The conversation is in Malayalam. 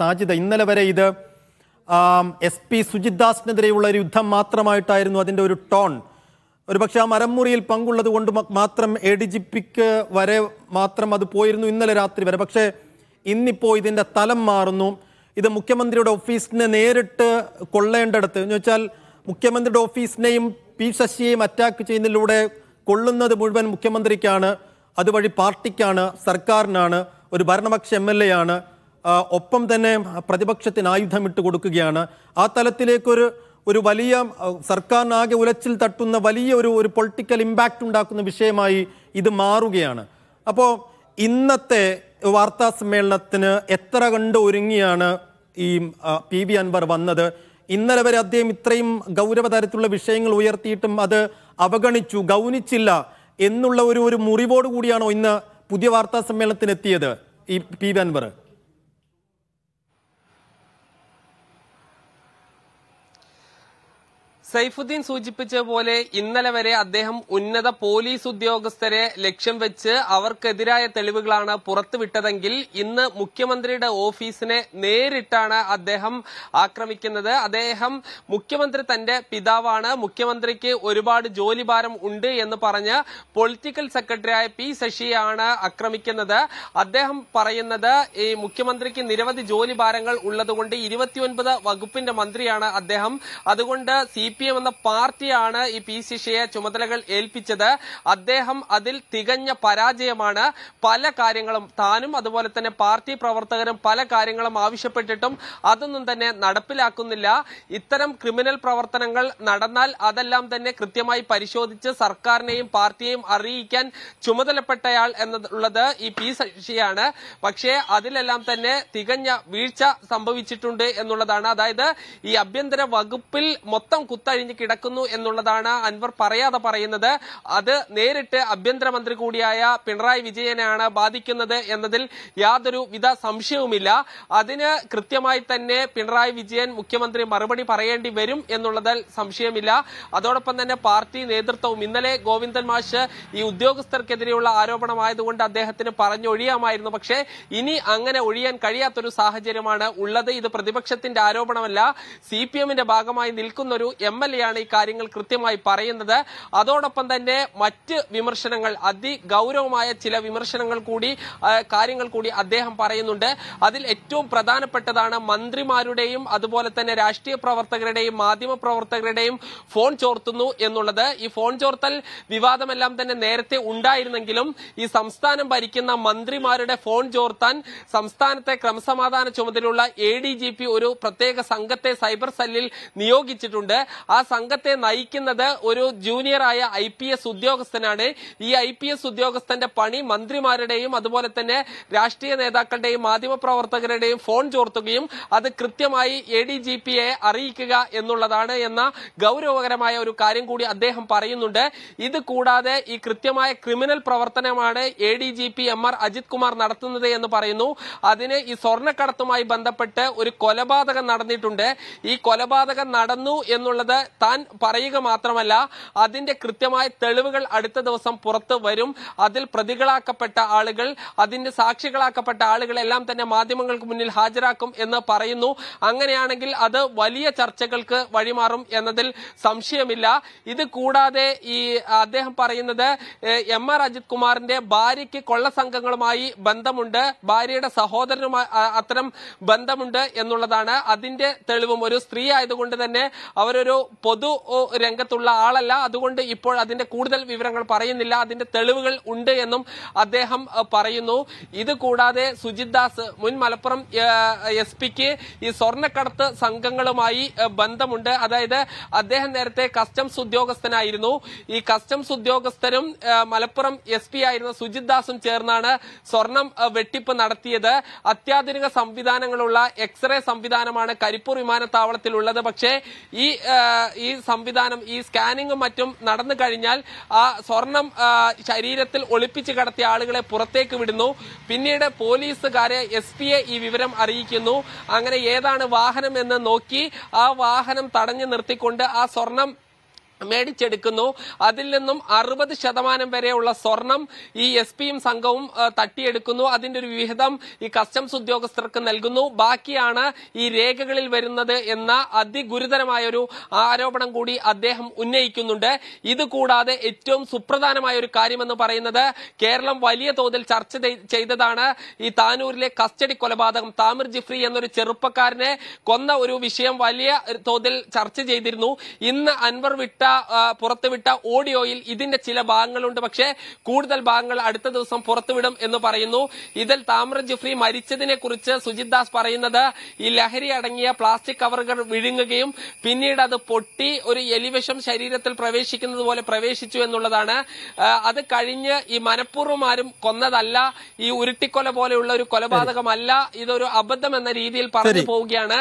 സാധ്യത ഇന്നലെ വരെ ഇത് എസ് പി സുജിത് ദാസിനെതിരെയുള്ള ഒരു യുദ്ധം മാത്രമായിട്ടായിരുന്നു അതിൻ്റെ ഒരു ടോൺ ഒരുപക്ഷെ ആ മരമുറിയിൽ പങ്കുള്ളത് കൊണ്ട് മാത്രം എ ഡി ജി പിക്ക് വരെ മാത്രം അത് പോയിരുന്നു ഇന്നലെ രാത്രി വരെ പക്ഷേ ഇന്നിപ്പോൾ ഇതിൻ്റെ തലം മാറുന്നു ഇത് മുഖ്യമന്ത്രിയുടെ ഓഫീസിനെ നേരിട്ട് കൊള്ളേണ്ടടുത്ത് എന്ന് വെച്ചാൽ മുഖ്യമന്ത്രിയുടെ ഓഫീസിനെയും പി ശശിയെയും അറ്റാക്ക് ചെയ്യുന്നതിലൂടെ കൊള്ളുന്നത് മുഴുവൻ മുഖ്യമന്ത്രിക്കാണ് അതുവഴി പാർട്ടിക്കാണ് സർക്കാരിനാണ് ഒരു ഭരണപക്ഷ എം എൽ എ ആണ് ഒപ്പം തന്നെ പ്രതിപക്ഷത്തിന് ആയുധം ഇട്ട് കൊടുക്കുകയാണ് ആ തലത്തിലേക്കൊരു ഒരു വലിയ സർക്കാരിനാകെ ഉലച്ചിൽ തട്ടുന്ന വലിയ ഒരു ഒരു പൊളിറ്റിക്കൽ ഇമ്പാക്റ്റ് ഉണ്ടാക്കുന്ന വിഷയമായി ഇത് മാറുകയാണ് അപ്പോൾ ഇന്നത്തെ വാർത്താ സമ്മേളനത്തിന് എത്ര കണ്ട് ഒരുങ്ങിയാണ് ഈ പി വി അൻവർ വന്നത് ഇന്നലെ വരെ അദ്ദേഹം ഇത്രയും ഗൗരവതരത്തിലുള്ള വിഷയങ്ങൾ ഉയർത്തിയിട്ടും അത് അവഗണിച്ചു ഗൗനിച്ചില്ല എന്നുള്ള ഒരു ഒരു മുറിവോട് കൂടിയാണോ ഇന്ന് പുതിയ വാർത്താ സമ്മേളനത്തിന് എത്തിയത് ഈ പി വി അൻവർ സൈഫുദ്ദീൻ സൂചിപ്പിച്ച പോലെ ഇന്നലെ വരെ അദ്ദേഹം ഉന്നത പോലീസ് ഉദ്യോഗസ്ഥരെ ലക്ഷ്യം വെച്ച് അവർക്കെതിരായ തെളിവുകളാണ് പുറത്തുവിട്ടതെങ്കിൽ ഇന്ന് മുഖ്യമന്ത്രിയുടെ ഓഫീസിനെ നേരിട്ടാണ് അദ്ദേഹം ആക്രമിക്കുന്നത് അദ്ദേഹം മുഖ്യമന്ത്രി തന്റെ പിതാവാണ് മുഖ്യമന്ത്രിക്ക് ഒരുപാട് ജോലിഭാരം ഉണ്ട് എന്ന് പറഞ്ഞ് പൊളിറ്റിക്കൽ സെക്രട്ടറിയായ പി ശശിയാണ് ആക്രമിക്കുന്നത് അദ്ദേഹം പറയുന്നത് ഈ മുഖ്യമന്ത്രിക്ക് നിരവധി ജോലിഭാരങ്ങൾ ഉള്ളതുകൊണ്ട് ഇരുപത്തിയൊൻപത് വകുപ്പിന്റെ മന്ത്രിയാണ് അദ്ദേഹം അതുകൊണ്ട് സി പി എം എന്ന പാർട്ടിയാണ് ഈ പി ശിഷ്യയെ ചുമതലകൾ ഏൽപ്പിച്ചത് അദ്ദേഹം അതിൽ തികഞ്ഞ പരാജയമാണ് പല കാര്യങ്ങളും താനും അതുപോലെ തന്നെ പാർട്ടി പ്രവർത്തകരും പല കാര്യങ്ങളും ആവശ്യപ്പെട്ടിട്ടും അതൊന്നും തന്നെ നടപ്പിലാക്കുന്നില്ല ഇത്തരം ക്രിമിനൽ പ്രവർത്തനങ്ങൾ നടന്നാൽ അതെല്ലാം തന്നെ കൃത്യമായി പരിശോധിച്ച് സർക്കാരിനെയും പാർട്ടിയെയും അറിയിക്കാൻ ചുമതലപ്പെട്ടയാൾ എന്നുള്ളത് ഈ പി ശിഷ്യയാണ് പക്ഷേ അതിലെല്ലാം തന്നെ തികഞ്ഞ വീഴ്ച സംഭവിച്ചിട്ടുണ്ട് എന്നുള്ളതാണ് അതായത് ഈ ആഭ്യന്തര വകുപ്പിൽ മൊത്തം കുത്ത പുറത്തഴിഞ്ഞ് കിടക്കുന്നു എന്നുള്ളതാണ് അൻവർ പറയാതെ പറയുന്നത് അത് നേരിട്ട് ആഭ്യന്തരമന്ത്രി കൂടിയായ പിണറായി വിജയനാണ് ബാധിക്കുന്നത് എന്നതിൽ യാതൊരു വിധ സംശയവുമില്ല അതിന് കൃത്യമായി തന്നെ പിണറായി വിജയൻ മുഖ്യമന്ത്രി മറുപടി പറയേണ്ടി വരും എന്നുള്ളതിൽ സംശയമില്ല അതോടൊപ്പം തന്നെ പാർട്ടി നേതൃത്വവും ഇന്നലെ ഗോവിന്ദൻ മാഷ് ഈ ഉദ്യോഗസ്ഥർക്കെതിരെയുള്ള ആരോപണമായതുകൊണ്ട് അദ്ദേഹത്തിന് പറഞ്ഞൊഴിയാമായിരുന്നു പക്ഷേ ഇനി അങ്ങനെ ഒഴിയാൻ കഴിയാത്തൊരു സാഹചര്യമാണ് ഉള്ളത് ഇത് പ്രതിപക്ഷത്തിന്റെ ആരോപണമല്ല സി പി എമ്മിന്റെ ഭാഗമായി നിൽക്കുന്നൊരു എം എം എൽ എ ആണ് ഈ കാര്യങ്ങൾ കൃത്യമായി പറയുന്നത് അതോടൊപ്പം തന്നെ മറ്റ് വിമർശനങ്ങൾ അതിഗൗരവമായ ചില വിമർശനങ്ങൾ കൂടി കാര്യങ്ങൾ കൂടി അദ്ദേഹം പറയുന്നുണ്ട് അതിൽ ഏറ്റവും പ്രധാനപ്പെട്ടതാണ് മന്ത്രിമാരുടെയും അതുപോലെ തന്നെ രാഷ്ട്രീയ പ്രവർത്തകരുടെയും മാധ്യമ പ്രവർത്തകരുടെയും ഫോൺ ചോർത്തുന്നു എന്നുള്ളത് ഈ ഫോൺ ചോർത്തൽ വിവാദമെല്ലാം തന്നെ നേരത്തെ ഉണ്ടായിരുന്നെങ്കിലും ഈ സംസ്ഥാനം ഭരിക്കുന്ന മന്ത്രിമാരുടെ ഫോൺ ചോർത്താൻ സംസ്ഥാനത്തെ ക്രമസമാധാന ചുമതലയുള്ള എ ഒരു പ്രത്യേക സംഘത്തെ സൈബർ സെല്ലിൽ നിയോഗിച്ചിട്ടുണ്ട് ആ സംഘത്തെ നയിക്കുന്നത് ഒരു ജൂനിയറായ ഐ പി എസ് ഉദ്യോഗസ്ഥനാണ് ഈ ഐ പി എസ് ഉദ്യോഗസ്ഥന്റെ പണി മന്ത്രിമാരുടെയും അതുപോലെ തന്നെ രാഷ്ട്രീയ നേതാക്കളുടെയും മാധ്യമപ്രവർത്തകരുടെയും ഫോൺ ചോർത്തുകയും അത് കൃത്യമായി എ ഡി ജി പിയെ അറിയിക്കുക എന്നുള്ളതാണ് എന്ന ഗൗരവകരമായ ഒരു കാര്യം കൂടി അദ്ദേഹം പറയുന്നുണ്ട് ഇത് കൂടാതെ ഈ കൃത്യമായ ക്രിമിനൽ പ്രവർത്തനമാണ് A D G P M R Ajith Kumar നടത്തുന്നത് എന്ന് പറയുന്നു അതിന് ഈ സ്വർണ്ണക്കടത്തുമായി ബന്ധപ്പെട്ട് ഒരു കൊലപാതകം നടന്നിട്ടുണ്ട് ഈ കൊലപാതകം നടന്നു എന്നുള്ളത് താൻ പറയുക മാത്രമല്ല അതിന്റെ കൃത്യമായ തെളിവുകൾ അടുത്ത ദിവസം പുറത്തു വരും അതിൽ പ്രതികളാക്കപ്പെട്ട ആളുകൾ അതിന്റെ സാക്ഷികളാക്കപ്പെട്ട ആളുകളെല്ലാം തന്നെ മാധ്യമങ്ങൾക്ക് മുന്നിൽ ഹാജരാക്കും എന്ന് പറയുന്നു അങ്ങനെയാണെങ്കിൽ അത് വലിയ ചർച്ചകൾക്ക് വഴിമാറും എന്നതിൽ സംശയമില്ല ഇത് കൂടാതെ ഈ അദ്ദേഹം പറയുന്നത് എം ആർ അജിത് കുമാറിന്റെ ഭാര്യയ്ക്ക് കൊള്ള സംഘങ്ങളുമായി ബന്ധമുണ്ട് ഭാര്യയുടെ സഹോദരനുമായി അത്തരം ബന്ധമുണ്ട് എന്നുള്ളതാണ് അതിന്റെ തെളിവും ഒരു സ്ത്രീ ആയതുകൊണ്ട് തന്നെ അവരൊരു പൊതു രംഗത്തുള്ള ആളല്ല അതുകൊണ്ട് ഇപ്പോൾ അതിന്റെ കൂടുതൽ വിവരങ്ങൾ പറയുന്നില്ല അതിന്റെ തെളിവുകൾ ഉണ്ട് എന്നും അദ്ദേഹം പറയുന്നു ഇത് കൂടാതെ സുജിത് ദാസ് മുൻ മലപ്പുറം എസ് പിക്ക് ഈ സ്വർണ്ണക്കടത്ത് സംഘങ്ങളുമായി ബന്ധമുണ്ട് അതായത് അദ്ദേഹം നേരത്തെ കസ്റ്റംസ് ഉദ്യോഗസ്ഥനായിരുന്നു ഈ കസ്റ്റംസ് ഉദ്യോഗസ്ഥരും മലപ്പുറം എസ് പി ആയിരുന്ന സുജിത് ദാസും ചേർന്നാണ് സ്വർണം വെട്ടിപ്പ് നടത്തിയത് അത്യാധുനിക സംവിധാനങ്ങളുള്ള എക്സ്റേ സംവിധാനമാണ് കരിപ്പൂർ വിമാനത്താവളത്തിലുള്ളത് പക്ഷേ ഈ ഈ സംവിധാനം ഈ സ്കാനിങ്ങും മറ്റും നടന്നു കഴിഞ്ഞാൽ ആ സ്വർണം ശരീരത്തിൽ ഒളിപ്പിച്ച് കടത്തിയ ആളുകളെ പുറത്തേക്ക് വിടുന്നു പിന്നീട് പോലീസുകാരെ എസ് പിയെ ഈ വിവരം അറിയിക്കുന്നു അങ്ങനെ ഏതാണ് വാഹനം എന്ന് നോക്കി ആ വാഹനം തടഞ്ഞു നിർത്തിക്കൊണ്ട് ആ സ്വർണം മേടിച്ചെടുക്കുന്നു അതിൽ നിന്നും അറുപത് ശതമാനം വരെയുള്ള സ്വർണം ഈ എസ് പിയും സംഘവും തട്ടിയെടുക്കുന്നു അതിന്റെ ഒരു വിഹിതം ഈ കസ്റ്റംസ് ഉദ്യോഗസ്ഥർക്ക് നൽകുന്നു ബാക്കിയാണ് ഈ രേഖകളിൽ വരുന്നത് എന്ന അതിഗുരുതരമായ ഒരു ആരോപണം കൂടി അദ്ദേഹം ഉന്നയിക്കുന്നുണ്ട് ഇതുകൂടാതെ കൂടാതെ ഏറ്റവും സുപ്രധാനമായ ഒരു കാര്യമെന്ന് പറയുന്നത് കേരളം വലിയ തോതിൽ ചർച്ച ചെയ്തതാണ് ഈ താനൂരിലെ കസ്റ്റഡി കൊലപാതകം താമിർ ജിഫ്രി എന്നൊരു ചെറുപ്പക്കാരനെ കൊന്ന ഒരു വിഷയം വലിയ തോതിൽ ചർച്ച ചെയ്തിരുന്നു ഇന്ന് അൻവർ വിട്ട പുറത്തുവിട്ട ഓഡിയോയിൽ ഇതിന്റെ ചില ഭാഗങ്ങളുണ്ട് പക്ഷേ കൂടുതൽ ഭാഗങ്ങൾ അടുത്ത ദിവസം പുറത്തുവിടും എന്ന് പറയുന്നു ഇതിൽ താമ്ര ജുഫ്രി മരിച്ചതിനെ കുറിച്ച് സുജിത് ദാസ് പറയുന്നത് ഈ ലഹരി അടങ്ങിയ പ്ലാസ്റ്റിക് കവറുകൾ വിഴുങ്ങുകയും പിന്നീട് അത് പൊട്ടി ഒരു എലിവിഷം ശരീരത്തിൽ പ്രവേശിക്കുന്നത് പോലെ പ്രവേശിച്ചു എന്നുള്ളതാണ് അത് കഴിഞ്ഞ് ഈ മനഃപൂർവ്വമാരും കൊന്നതല്ല ഈ ഉരുട്ടിക്കൊല പോലെയുള്ള ഒരു കൊലപാതകമല്ല ഇതൊരു അബദ്ധം എന്ന രീതിയിൽ പറഞ്ഞു പോവുകയാണ്